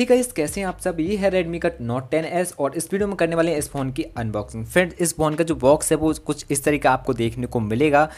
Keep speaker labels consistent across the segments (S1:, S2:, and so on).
S1: ही guys कैसे हैं आप सब ये है रेडमी का नोट 10s और इस वीडियो में करने वाले हैं इस फ़ोन की अनबॉक्सिंग फ्रेंड इस फ़ोन का जो बॉक्स है वो कुछ इस तरीके आपको देखने को मिलेगा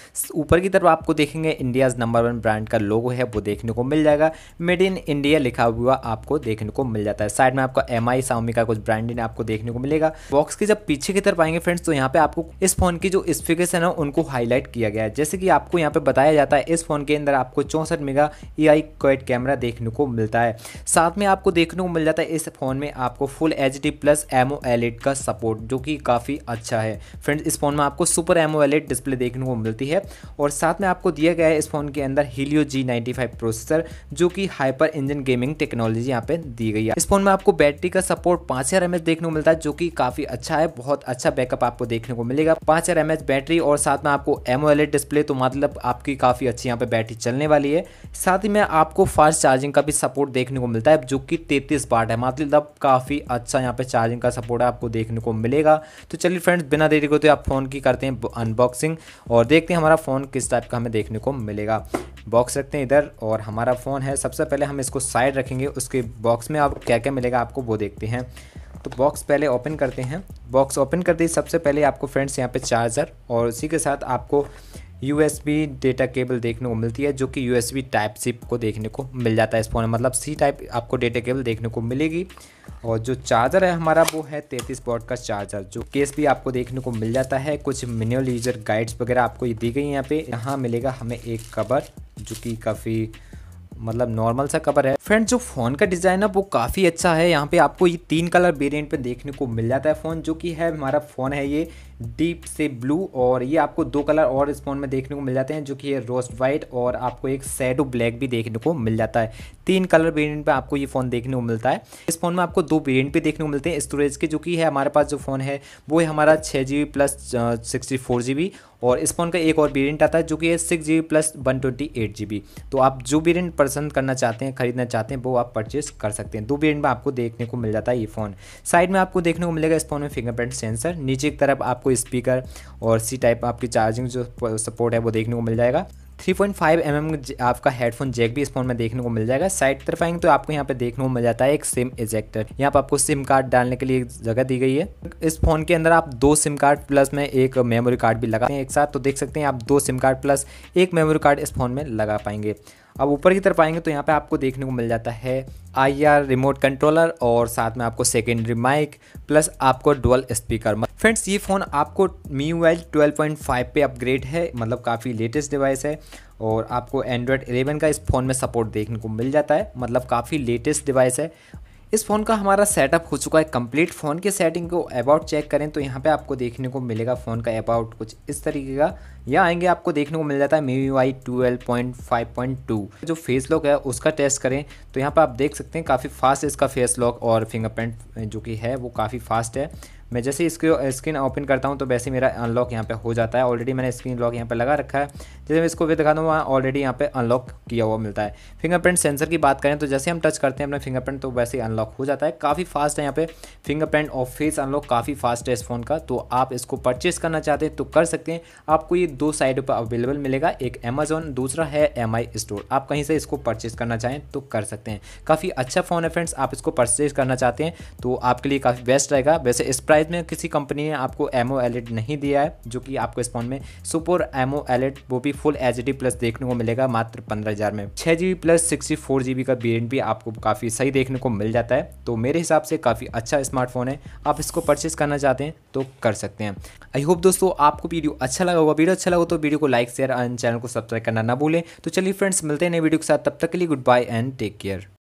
S1: ऊपर की तरफ आपको देखेंगे इंडियाज़ नंबर वन ब्रांड का लोगो है वो देखने को मिल जाएगा मेड इन इंडिया लिखा हुआ आपको देखने को मिल जाता है साइड में आपको एम आई का कुछ ब्रांड आपको देखने को मिलेगा बॉक्स के जब पीछे की तरफ आएंगे फ्रेंड्स तो यहाँ पे आपको इस फ़ोन की जो स्पीकेशन है उनको हाईलाइट किया गया है जैसे कि आपको यहाँ पे बताया जाता है इस फ़ोन के अंदर आपको चौंसठ मेगा ए आई कैमरा देखने को मिलता है साथ में आपको देख देखने को मिल जाता है इस फ़ोन में आपको full H D plus AMOLED का सपोर्ट जो कि काफ़ी अच्छा है फ्रेंड्स इस फ़ोन में आपको सुपर एमओ एलेट डिस्प्ले देखने को मिलती है और साथ में आपको दिया गया है इस फ़ोन के अंदर हीलियो जी फाइव प्रोसेसर जो कि हाइपर इंजन गेमिंग टेक्नोलॉजी यहाँ पे दी गई है इस फ़ोन में आपको बैटरी का सपोर्ट पाँच हज़ार एम देखने को मिलता है जो कि काफ़ी अच्छा है बहुत अच्छा बैकअप आपको देखने को मिलेगा पाँच हज़ार एम बैटरी और साथ में आपको एमओ एलेट डिस्प्ले तो मतलब आपकी काफ़ी अच्छी यहाँ पर बैटरी चलने वाली है साथ ही में आपको फास्ट चार्जिंग का भी सपोर्ट देखने को मिलता है जो कि तैतीस बाट है मतलब काफ़ी अच्छा यहाँ पे चार्जिंग का सपोर्ट है आपको देखने को मिलेगा तो चलिए फ्रेंड्स बिना देरी को तो आप फ़ोन की करते हैं अनबॉक्सिंग और देखते हैं हमारा फ़ोन किस टाइप का हमें देखने को मिलेगा बॉक्स रखते हैं इधर और हमारा फ़ोन है सबसे पहले हम इसको साइड रखेंगे उसके बॉक्स में आप क्या क्या मिलेगा आपको वो देखते हैं तो बॉक्स पहले ओपन करते हैं बॉक्स ओपन करते ही सबसे पहले आपको फ्रेंड्स यहाँ पे चार्जर और उसी के साथ आपको यू डेटा केबल देखने को मिलती है जो कि यू टाइप सी को देखने को मिल जाता है इस फ़ोन में मतलब सी टाइप आपको डेटा केबल देखने को मिलेगी और जो चार्जर है हमारा वो है 33 वॉट का चार्जर जो केस भी आपको देखने को मिल जाता है कुछ मिनियल यूजर गाइड्स वगैरह आपको दी गई यहाँ पे यहाँ मिलेगा हमें एक कवर जो कि काफ़ी मतलब नॉर्मल सा कवर है फ्रेंड जो फ़ोन का डिज़ाइन है वो काफ़ी अच्छा है यहाँ पे आपको ये तीन कलर वेरियंट पे देखने को मिल जाता है फ़ोन जो कि है हमारा फ़ोन है ये डीप से ब्लू और ये आपको दो कलर और इस फ़ोन में देखने को मिल जाते हैं जो कि है रोस्ट वाइट और आपको एक सैडो ब्लैक भी देखने को मिल जाता है तीन कलर वेरियंट पर आपको ये फ़ोन देखने को मिलता है इस फ़ोन में आपको दो वेरियंट भी देखने को मिलते हैं स्टोरेज के जो कि है हमारे पास जो फ़ोन है वो है हमारा छः G plus sixty four G B और इस फ़ोन का एक और वेरियंट आता है जो कि है six G B plus one twenty eight G B तो आप जो वेरियंट पसंद करना चाहते हैं खरीदना चाहते हैं वो आप परचेस कर सकते हैं दो वेरियंट में आपको देखने को मिल जाता है ये फ़ोन साइड में आपको देखने को मिलेगा इस फोन में फिंगरप्रिंट सेंसर नीचे की तरफ आपको स्पीकर और सी टाइप आपकी चार्जिंग जो सपोर्ट है वो देखने को मिल जाएगा 3.5 पॉइंट mm आपका हेडफोन जैक भी इस फोन में देखने को मिल जाएगा साइड तरफ आएंगे तो आपको यहाँ पे देखने को मिल जाता है एक सिम इजेक्टर यहाँ पर आपको सिम कार्ड डालने के लिए एक जगह दी गई है इस फोन के अंदर आप दो सिम कार्ड प्लस में एक मेमोरी कार्ड भी लगाते हैं एक साथ तो देख सकते हैं आप दो सिम कार्ड प्लस एक मेमोरी कार्ड इस फोन में लगा पाएंगे अब ऊपर की तरफ आएंगे तो यहाँ पे आपको देखने को मिल जाता है आई आर रिमोट कंट्रोलर और साथ में आपको सेकेंडरी माइक प्लस आपको डुअल स्पीकर फ्रेंड्स ये फ़ोन आपको मी वेल ट्वेल्व पे अपग्रेड है मतलब काफ़ी लेटेस्ट डिवाइस है और आपको एंड्रॉयड 11 का इस फ़ोन में सपोर्ट देखने को मिल जाता है मतलब काफ़ी लेटेस्ट डिवाइस है इस फ़ोन का हमारा सेटअप हो चुका है कंप्लीट फ़ोन के सेटिंग को अबाउट चेक करें तो यहाँ पे आपको देखने को मिलेगा फ़ोन का अबाउट कुछ इस तरीके का या आएंगे आपको देखने को मिल जाता है मी वाई जो फेस लॉक है उसका टेस्ट करें तो यहाँ पर आप देख सकते हैं काफ़ी फास्ट इसका फेस लॉक और फिंगरप्रिंट जो कि है वो काफ़ी फास्ट है मैं जैसे इसको स्क्रीन ओपन करता हूँ तो वैसे मेरा अनलॉक यहाँ पे हो जाता है ऑलरेडी मैंने स्क्रीन लॉक यहाँ पे लगा रखा है जैसे मैं इसको भी दिखा दूँ वहाँ ऑलरेडी यहाँ पे अनलॉक किया हुआ मिलता है फिंगरप्रिंट सेंसर की बात करें तो जैसे हम टच करते हैं अपना फिंगरप्रिंट तो वैसे ही अनलॉक हो जाता है काफ़ी फास्ट है यहाँ पे फिंगरप्रिंट और फेस अनलॉक काफ़ी फास्ट है इस फ़ोन का तो आप इसको परचेस करना चाहते हैं तो कर सकते हैं आपको ये दो साइडों पर अवेलेबल मिलेगा एक अमेजोन दूसरा है एम स्टोर आप कहीं से इसको परचेस करना चाहें तो कर सकते हैं काफ़ी अच्छा फ़ोन है फ्रेंड्स आप इसको परचेज करना चाहते हैं तो आपके लिए काफ़ी बेस्ट रहेगा वैसे इस प्राइस प्राइस में किसी कंपनी ने आपको एमओ एलिड नहीं दिया है जो कि आपको इस फोन में सुपर एमओ एलिड वो भी फुल एच प्लस देखने को मिलेगा मात्र पंद्रह हज़ार में छह GB plus sixty four G B का वेरियंट भी आपको काफ़ी सही देखने को मिल जाता है तो मेरे हिसाब से काफ़ी अच्छा स्मार्टफोन है आप इसको परचेज करना चाहते हैं तो कर सकते हैं आई होप दोस्तों आपको वीडियो अच्छा लगा होगा वीडियो अच्छा लगा तो वीडियो को लाइक शेयर एंड चैनल को सब्सक्राइब करना ना भूलें तो चलिए फ्रेंड्स मिलते हैं नए वीडियो के साथ तब तक के लिए goodbye and take care